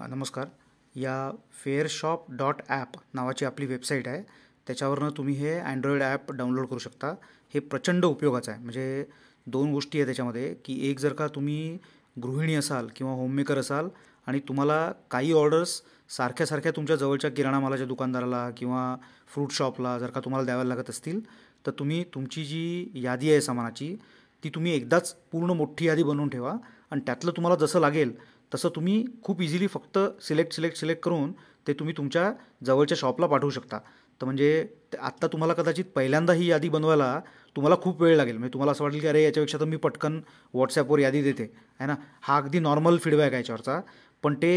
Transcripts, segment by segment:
नमस्कार या फेअरशॉप dot app नावाची आपली वेबसाईट आहे त्याच्यावरनं तुम्ही हे अँड्रॉइड ॲप डाउनलोड करू शकता हे प्रचंड उपयोगाचं आहे म्हणजे दोन गोष्टी आहे त्याच्यामध्ये की एक जर का तुम्ही गृहिणी असाल किंवा होममेकर असाल आणि तुम्हाला काही ऑर्डर्स सारख्या सारख्या तुमच्या जवळच्या किराणा मालाच्या दुकानदाराला किंवा फ्रूट शॉपला जर का तुम्हाला द्यावं लागत असतील तर तुम्ही तुमची जी यादी आहे सामानाची ती तुम्ही एकदाच पूर्ण मोठी यादी बनवून ठेवा आणि त्यातलं तुम्हाला जसं लागेल तसं तुम्ही खूप इझिली फक्त सिलेक्ट सिलेक्ट सिलेक्ट करून ते तुम्ही तुमच्या जवळच्या शॉपला पाठवू शकता तर म्हणजे आत्ता तुम्हाला कदाचित पहिल्यांदा ही यादी बनवायला तुम्हाला खूप वेळ लागेल म्हणजे तुम्हाला असं वाटेल की अरे याच्यापेक्षा तर मी पटकन व्हॉट्सॲपवर यादी देते आहे ना हा अगदी नॉर्मल फीडबॅक आहे याच्यावरचा पण ते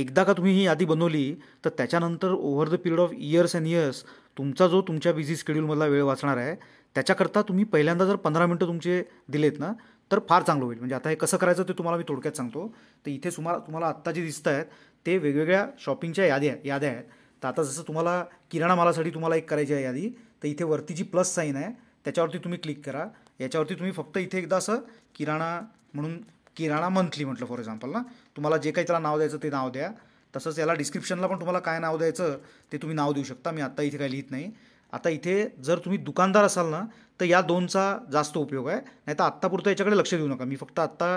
एकदा का तुम्ही ही यादी बनवली तर त्याच्यानंतर over the period of years and years तुमचा जो तुमच्या बिझी स्केड्यूलमधला वेळ वाचणार आहे त्याच्याकरता तुम्ही पहिल्यांदा जर पंधरा मिनटं तुमचे दिलेत ना तर फार चांगलं होईल म्हणजे आता हे कसं करायचं ते तुम्हाला मी थोडक्यात सांगतो तर इथे सुमार तुम्हाला आत्ता जे दिसत आहेत ते वेगवेगळ्या शॉपिंगच्या याद्या याद्या आहेत तर आता जसं तुम्हाला किराणा मालासाठी तुम्हाला एक करायची आहे यादी तर इथे वरती जी प्लस साईन आहे त्याच्यावरती तुम्ही क्लिक करा याच्यावरती तुम्ही फक्त इथे एकदा असं किराणा म्हणून किराणा मंथली म्हटलं फॉर एक्झाम्पल ना तुम्हाला जे काही त्याला नाव द्यायचं ते नाव द्या तसंच याला डिस्क्रिप्शनला पण तुम्हाला काय नाव द्यायचं ते तुम्ही नाव देऊ शकता मी आत्ता इथे काही लिहित नाही आता इथे जर तुम्ही दुकानदार असाल ना तर या दोनचा जास्त उपयोग आहे नाही तर आत्तापुरतं याच्याकडे लक्ष देऊ नका मी फक्त आत्ता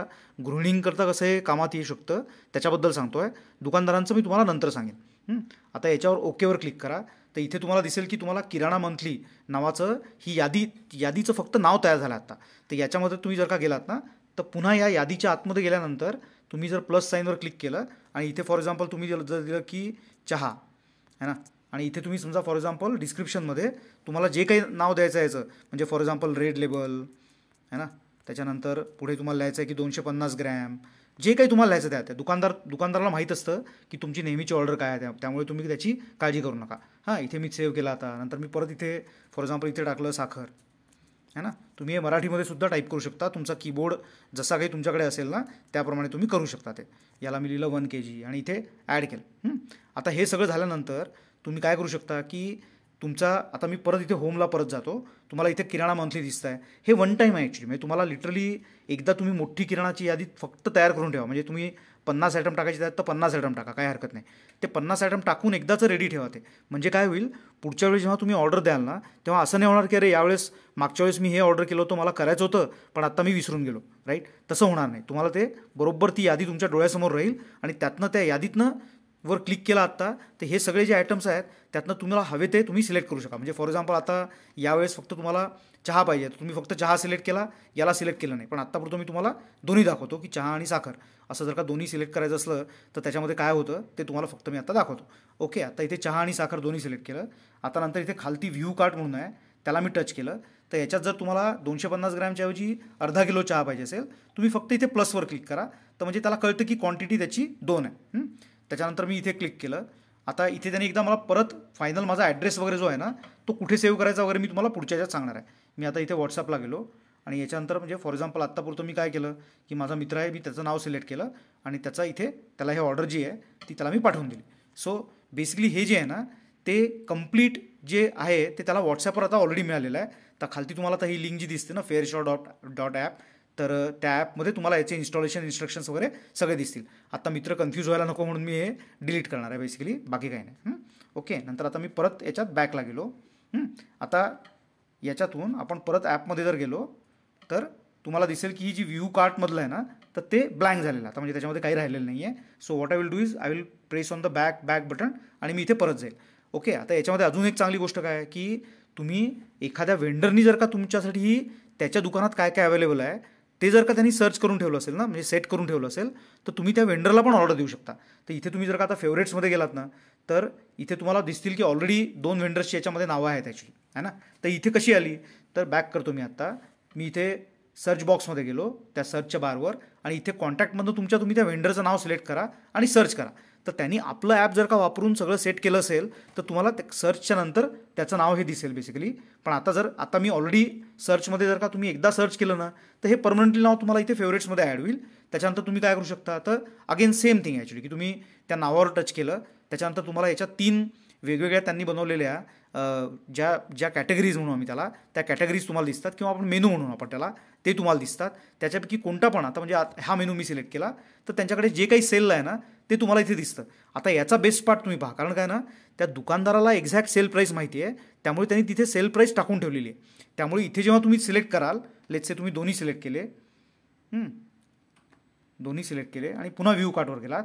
गृहिणींकरता कसं हे कामात येऊ शकतं त्याच्याबद्दल सांगतो आहे दुकानदारांचं मी तुम्हाला नंतर सांगेन आता याच्यावर ओकेवर क्लिक करा तर इथे तुम्हाला दिसेल की तुम्हाला किराणा मंथली नावाचं ही यादी यादीचं फक्त नाव तयार झालं आत्ता तर याच्यामध्ये तुम्ही जर का गेलात ना तर पुन्हा या यादीच्या आतमध्ये गेल्यानंतर तुम्ही जर प्लस साईनवर क्लिक केलं आणि इथे फॉर एक्झाम्पल तुम्ही जर दिलं की चहा है ना आणि इथे तुम्ही समजा फॉर एक्झाम्पल डिस्क्रिप्शनमध्ये तुम्हाला जे काही नाव द्यायचं यायचं म्हणजे फॉर एक्झाम्पल रेड लेबल है ना त्याच्यानंतर पुढे तुम्हाला लिहायचं आहे की दोनशे पन्नास ग्रॅम जे काही तुम्हाला लिहायचं त्या त्या दुकानदार दुकानदाराला माहीत असतं की तुमची नेहमीची ऑर्डर काय आहे त्यामुळे तुम्ही त्याची काळजी करू नका हां इथे मी सेव्ह केला आता नंतर मी परत इथे फॉर एक्झाम्पल इथे टाकलं साखर है ना तुम्ही हे मराठीमध्ये सुद्धा टाईप करू शकता तुमचा कीबोर्ड जसा काही तुमच्याकडे असेल ना त्याप्रमाणे तुम्ही करू शकता ते याला मी लिहिलं वन के जी आणि इथे ॲड केलं आता हे सगळं झाल्यानंतर तुम्ही काय करू शकता की तुमचा आता मी परत इथे होमला परत जातो तुम्हाला इथे किराणा मंथली दिसत आहे हे वन टाईम आहे ॲक्च्युली म्हणजे तुम्हाला लिटरली एकदा तुम्ही मोठी किराणाची यादी फक्त तयार करून ठेवा म्हणजे तुम्ही पन्नास आयटम टाकायचे आहेत तर पन्नास आयटम टाका काय हरकत नाही ते पन्नास आयटम टाकून एकदाच रेडी ठेवा ते म्हणजे काय होईल पुढच्या वेळी जेव्हा तुम्ही ऑर्डर द्याल ना तेव्हा असं नाही होणार की अरे यावेळेस मागच्या वेळेस मी हे ऑर्डर केलं होतं मला करायचं होतं पण आत्ता मी विसरून गेलो राईट तसं होणार नाही तुम्हाला ते बरोबर ती यादी तुमच्या डोळ्यासमोर राहील आणि त्यातनं त्या यादीतनं वर क्लिक केला आत्ता तर हे सगळे जे आयटम्स आहेत त्यातनं तुम्हाला हवे ते तुम्ही सिलेक्ट करू शकता म्हणजे फॉर एक्झाम्पल आता यावेळेस फक्त तुम्हाला चहा पाहिजे तुम्ही फक्त चहा सिलेक्ट केला याला सिलेक्ट केलं नाही पण आत्तापुरतं मी तुम्हाला दोन्ही दाखवतो की चहा आणि साखर असं जर का दोन्ही सिलेक्ट करायचं असलं तर त्याच्यामध्ये काय होतं ते तुम्हाला फक्त मी आता दाखवतो ओके आता इथे चहा आणि साखर दोन्ही सिलेक्ट केलं आता नंतर इथे खालती व्ह्यू कार्ट म्हणून आहे त्याला मी टच केलं तर याच्यात जर तुम्हाला दोनशे पन्नास ग्रॅमच्याऐवजी अर्धा किलो चहा पाहिजे असेल तुम्ही फक्त इथे प्लसवर क्लिक करा तर म्हणजे त्याला कळतं की क्वांटिटी त्याची दोन आहे त्याच्यानंतर मी इथे क्लिक केलं आता इथे त्याने एकदा मला परत फायनल माझा ॲड्रेस वगैरे जो आहे ना तो कुठे सेव्ह करायचा वगैरे मी तुम्हाला पुढच्या याच्यात सांगणार आहे मी आता इथे व्हॉट्सअपला गेलो आणि याच्यानंतर म्हणजे फॉर एक्झाम्पल आत्तापुरतं मी काय केलं की माझा मित्र आहे मी त्याचं नाव सिलेक्ट केलं आणि त्याचा इथे त्याला हे ऑर्डर जी आहे ती त्याला मी पाठवून दिली सो बेसिकली हे जे आहे ना ते कम्प्लीट जे आहे ते त्याला व्हॉट्सॲपवर आता ऑलरेडी मिळालेलं आहे तर खालती तुम्हाला आता ही लिंक जी दिसते ना fair show dot dot app तर त्या ॲपमध्ये तुम्हाला याचे इन्स्टॉलेशन इन्स्ट्रक्शन्स वगैरे सगळे दिसतील आता मित्र कन्फ्यूज व्हायला नको म्हणून मी हे डिलीट करणार आहे बेसिकली बाकी काही नाही ओके नंतर आता मी परत याच्यात बॅकला गेलो आता याच्यातून आपण परत ॲपमध्ये जर गेलो तर तुम्हाला दिसेल की ही जी व्ह्यू कार्टमधलं आहे ना तर ते ब्लँक झालेलं आता म्हणजे त्याच्यामध्ये काही राहिलेलं नाही आहे so what I will do is I will press on the back back button आणि मी इथे परत जाईल ओके आता याच्यामध्ये अजून एक चांगली गोष्ट काय आहे की तुम्ही एखाद्या वेंडरनी जर का तुमच्यासाठी त्याच्या दुकानात काय काय अवेलेबल आहे ते जर का त्यांनी सर्च करून ठेवलं असेल ना म्हणजे सेट करून ठेवलं असेल तर तुम्ही त्या वेंडरला पण ऑर्डर देऊ शकता तर इथे तुम्ही जर का आता फेवरेट्समध्ये गेलात ना तर इथे तुम्हाला दिसतील की ऑलरेडी दोन वेंडर्सची याच्यामध्ये नावं आहेत त्याची है ना तर इथे कशी आली तर बॅक करतो मी आत्ता मी इथे सर्च बॉक्समध्ये गेलो त्या सर्चच्या बारवर आणि इथे कॉन्टॅक्टमधून तुमच्या तुम्ही त्या वेंडरचं नाव सिलेक्ट करा आणि सर्च करा तर त्यांनी आपलं ॲप जर का वापरून सगळं सेट केलं असेल तर तुम्हाला त्या सर्चच्या नंतर त्याचं नाव हे दिसेल बेसिकली पण आता जर आता मी ऑलरेडी सर्चमध्ये जर का तुम्ही एकदा सर्च केलं ना तर हे परमनंटली नाव तुम्हाला इथे फेवरेट्समध्ये ॲड होईल त्याच्यानंतर तुम्ही काय करू शकता तर अगेन सेम थिंग ॲक्च्युली की तुम्ही त्या नावावर टच केलं त्याच्यानंतर तुम्हाला याच्या तीन वेगवेगळ्या त्यांनी बनवलेल्या ज्या ज्या कॅटेगरीज म्हणून आम्ही त्याला त्या कॅटेगरीज तुम्हाला दिसतात किंवा आपण मेनू म्हणून आपण त्याला ते तुम्हाला दिसतात त्याच्यापैकी कोणता पण आता म्हणजे हा मेनू मी सिलेक्ट केला तर त्यांच्याकडे जे काही सेल आहे ना ते तुम्हाला इथे दिसतं आता याचा बेस्ट पार्ट तुम्ही पहा कारण काय ना त्या दुकानदाराला एक्झॅक्ट सेल प्राईस माहिती आहे त्यामुळे त्यांनी तिथे सेल प्राईस टाकून ठेवलेली आहे त्यामुळे इथे जेव्हा तुम्ही सिलेक्ट कराल से तुम्ही दोन्ही सिलेक्ट केले दोन्ही सिलेक्ट केले आणि पुन्हा व्ह्यू कार्टवर गेलात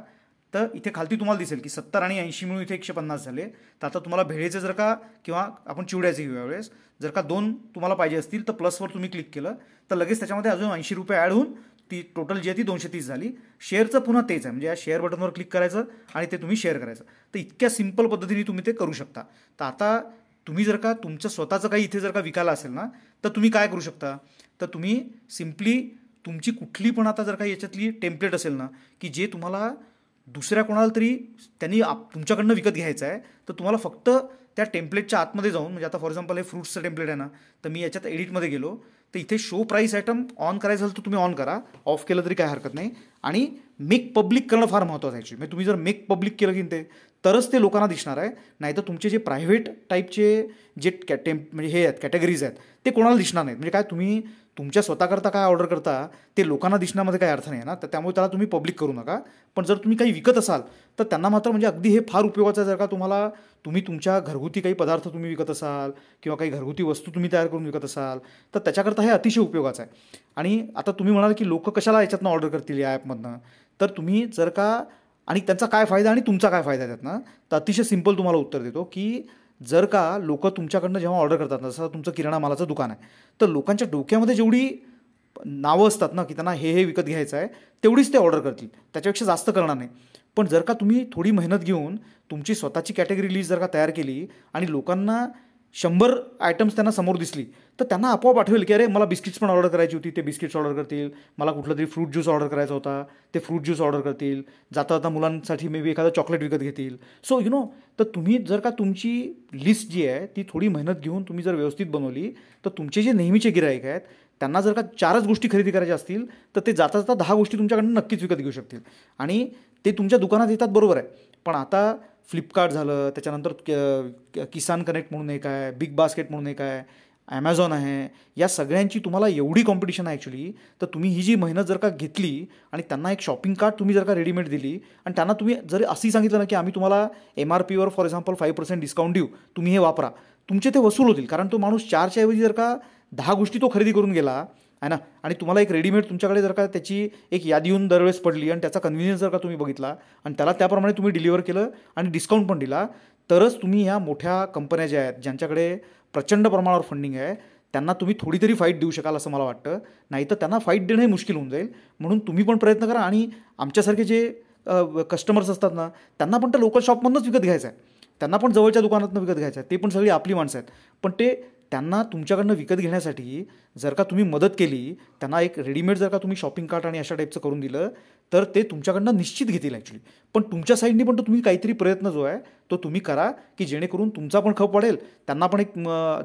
तर इथे खालती तुम्हाला दिसेल की सत्तर आणि ऐंशी मिळून इथे एकशे पन्नास झाले तर आता तुम्हाला भेळेचे जर का किंवा आपण चिवड्याचे घेऊया वेळेस जर का दोन तुम्हाला पाहिजे असतील तर प्लसवर तुम्ही क्लिक केलं तर लगेच त्याच्यामध्ये अजून ऐंशी रुपये ॲड होऊन ती टोटल जी आहे ती दोनशे तीस झाली शेअरचं पुन्हा तेच आहे म्हणजे या शेअर बटनवर क्लिक करायचं आणि ते तुम्ही शेअर करायचं तर इतक्या सिंपल पद्धतीने तुम्ही ते करू शकता तर आता तुम्ही जर का तुमचं स्वतःचं काही इथे जर का विकायला असेल ना तर तुम्ही काय करू शकता तर तुम्ही सिम्पली तुमची कुठली पण आता जर का याच्यातली टेम्पलेट असेल ना की जे तुम्हाला दुसऱ्या कोणाला तरी त्यांनी आप तुमच्याकडनं विकत घ्यायचं आहे तर तुम्हाला फक्त त्या टेम्पलेटच्या आतमध्ये जाऊन म्हणजे आता फॉर एक्झाम्पल हे फ्रुट्सचं टेम्पलेट आहे ना तर मी याच्यात एडिटमध्ये गेलो तर इथे शो प्राईस आयटम ऑन करायचं असेल तर तुम्ही ऑन करा ऑफ केलं तरी काय हरकत नाही आणि मेक पब्लिक करणं फार महत्त्वाचं आहे म्हणजे तुम्ही जर मेक पब्लिक केलं की ते तरच ते लोकांना दिसणार आहे नाहीतर तुमचे जे प्रायव्हेट टाईपचे जे कॅटे म्हणजे हे आहेत कॅटेगरीज आहेत ते कोणाला दिसणार नाहीत म्हणजे काय तुम्ही तुमच्या स्वतःकरता काय ऑर्डर करता ते लोकांना दिसण्यामध्ये काही अर्थ नाही ना तर त्यामुळे त्याला तुम्ही पब्लिक करू नका पण जर तुम्ही काही विकत असाल तर त्यांना मात्र म्हणजे अगदी हे फार उपयोगाचं आहे जर का तुम्हाला तुम्ही तुमच्या घरगुती काही पदार्थ तुम्ही विकत असाल किंवा काही घरगुती वस्तू तुम्ही तयार करून विकत असाल तर त्याच्याकरता हे अतिशय उपयोगाचं आहे आणि आता तुम्ही म्हणाल की लोक कशाला याच्यातनं ऑर्डर करतील या ॲपमधनं तर तुम्ही जर का आणि त्याचा काय फायदा आणि तुमचा काय फायदा त्यातनं तर अतिशय सिम्पल तुम्हाला उत्तर देतो की जर का लोक तुमच्याकडनं जेव्हा ऑर्डर करतात ना जसं तुमचं किराणा मालाचं दुकान आहे तर लोकांच्या डोक्यामध्ये जेवढी नावं असतात ना की त्यांना हे हे विकत घ्यायचं आहे तेवढीच ते ऑर्डर करतील त्याच्यापेक्षा जास्त करणार नाही पण जर का तुम्ही थोडी मेहनत घेऊन तुमची स्वतःची कॅटेगरी लिस्ट जर का तयार केली आणि लोकांना शंभर आयटम्स त्यांना समोर दिसली तर त्यांना आपोआप पाठवेल की अरे मला बिस्किट्स पण ऑर्डर करायची होती ते बिस्किट्स ऑर्डर करतील मला कुठलं तरी फ्रूट ज्यूस ऑर्डर करायचा होता ते फ्रूट ज्यूस ऑर्डर करतील जाता जाता मुलांसाठी मे बी एखादं चॉकलेट विकत घेतील सो यु नो तर तुम्ही जर का तुमची लिस्ट जी आहे ती थोडी मेहनत घेऊन तुम्ही जर व्यवस्थित बनवली तर तुमचे जे नेहमीचे गिरायक आहेत त्यांना जर का चारच गोष्टी खरेदी करायच्या असतील तर ते जाता जाता दहा गोष्टी तुमच्याकडनं नक्कीच विकत घेऊ शकतील आणि ते तुमच्या दुकानात येतात बरोबर आहे पण आता फ्लिपकार्ट झालं त्याच्यानंतर किसान कनेक्ट म्हणून एक आहे बिग बास्केट म्हणून एक आहे ॲमेझॉन आहे या सगळ्यांची तुम्हाला एवढी कॉम्पिटिशन आहे ॲक्च्युली तर तुम्ही ही जी मेहनत जर का घेतली आणि त्यांना एक शॉपिंग कार्ट तुम्ही जर का रेडीमेड दिली आणि त्यांना तुम्ही जर असंही सांगितलं ना की आम्ही तुम्हाला एम आर पीवर for example five percent discount देऊ तुम्ही हे वापरा तुमचे ते वसूल होतील कारण तो माणूस चारच्या ऐवजी जर का दहा गोष्टी तो खरेदी करून गेला आहे ना आणि तुम्हाला एक रेडीमेड तुमच्याकडे जर का त्याची एक यादी येऊन दरवेळेस पडली आणि त्याचा कन्व्हिनियन्स जर का तुम्ही बघितला आणि त्याला त्याप्रमाणे तुम्ही डिलिव्हर केलं आणि डिस्काउंट पण दिला तरच तुम्ही ह्या मोठ्या कंपन्या ज्या आहेत ज्यांच्याकडे प्रचंड प्रमाणावर फंडिंग आहे त्यांना तुम्ही थोडी तरी फाईट देऊ शकाल असं मला वाटतं नाही तर त्यांना फाईट देणं मुश्किल होऊन जाईल म्हणून तुम्ही पण प्रयत्न करा आणि आमच्यासारखे जे कस्टमर्स असतात ना त्यांना पण त्या लोकल शॉपमधनंच विकत घ्यायचं आहे त्यांना पण जवळच्या दुकानातून विकत घ्यायचं आहे ते पण सगळी आपली माणसं आहेत पण ते त्यांना तुमच्याकडनं विकत घेण्यासाठी जर का तुम्ही मदत केली त्यांना एक रेडीमेड जर का तुम्ही शॉपिंग कार्ट आणि अशा टाईपचं करून दिलं तर ते तुमच्याकडनं निश्चित घेतील ॲक्च्युली पण तुमच्या साईडने पण तो तुम्ही काहीतरी प्रयत्न जो आहे तो तुम्ही करा की जेणेकरून तुमचा पण खप पडेल त्यांना पण एक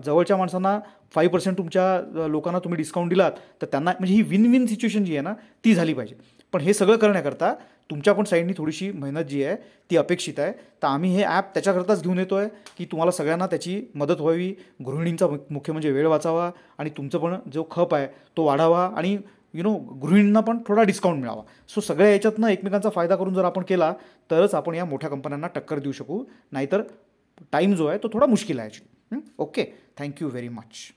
जवळच्या माणसांना फाईव्ह पर्सेंट तुमच्या लोकांना तुम्ही डिस्काउंट दिलात तर त्यांना म्हणजे ही विन विन सिच्युएशन जी आहे ना ती झाली पाहिजे पण हे सगळं करण्याकरता पण साईडनी थोडीशी मेहनत जी आहे ती अपेक्षित आहे तर आम्ही हे ॲप त्याच्याकरताच घेऊन येतो आहे की तुम्हाला सगळ्यांना त्याची मदत व्हावी गृहिणींचा मुख्य म्हणजे वेळ वाचावा आणि तुमचं पण जो खप आहे तो वाढावा आणि यु नो गृहिणींना पण थोडा डिस्काउंट मिळावा सो सगळ्या याच्यातनं एकमेकांचा फायदा करून जर आपण केला तरच आपण या मोठ्या कंपन्यांना टक्कर देऊ शकू नाहीतर टाईम जो आहे तो थोडा मुश्किल आहे actually okay thank you very much